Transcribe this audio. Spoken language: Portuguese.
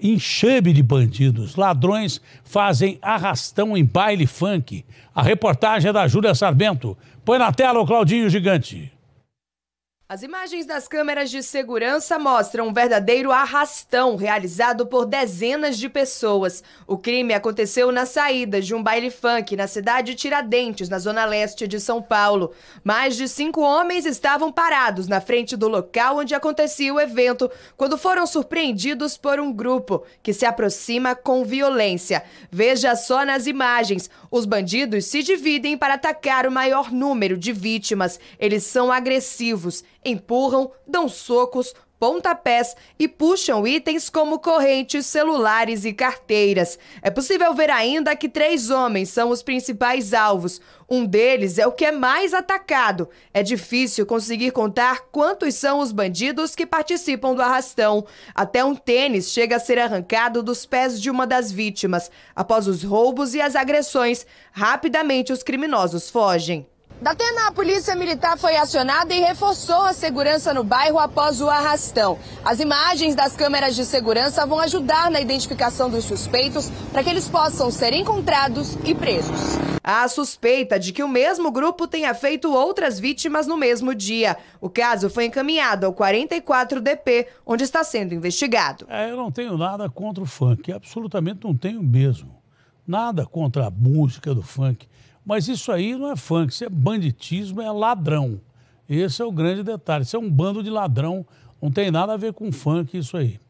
enxame de bandidos. Ladrões fazem arrastão em baile funk. A reportagem é da Júlia Sarmento. Põe na tela o Claudinho Gigante. As imagens das câmeras de segurança mostram um verdadeiro arrastão realizado por dezenas de pessoas. O crime aconteceu na saída de um baile funk na cidade Tiradentes, na zona leste de São Paulo. Mais de cinco homens estavam parados na frente do local onde acontecia o evento, quando foram surpreendidos por um grupo que se aproxima com violência. Veja só nas imagens: os bandidos se dividem para atacar o maior número de vítimas. Eles são agressivos empurram, dão socos, pontapés e puxam itens como correntes, celulares e carteiras. É possível ver ainda que três homens são os principais alvos. Um deles é o que é mais atacado. É difícil conseguir contar quantos são os bandidos que participam do arrastão. Até um tênis chega a ser arrancado dos pés de uma das vítimas. Após os roubos e as agressões, rapidamente os criminosos fogem. Da Datena, a polícia militar foi acionada e reforçou a segurança no bairro após o arrastão. As imagens das câmeras de segurança vão ajudar na identificação dos suspeitos para que eles possam ser encontrados e presos. Há suspeita de que o mesmo grupo tenha feito outras vítimas no mesmo dia. O caso foi encaminhado ao 44DP, onde está sendo investigado. É, eu não tenho nada contra o funk, absolutamente não tenho mesmo. Nada contra a música do funk. Mas isso aí não é funk, isso é banditismo, é ladrão. Esse é o grande detalhe. Isso é um bando de ladrão, não tem nada a ver com funk isso aí.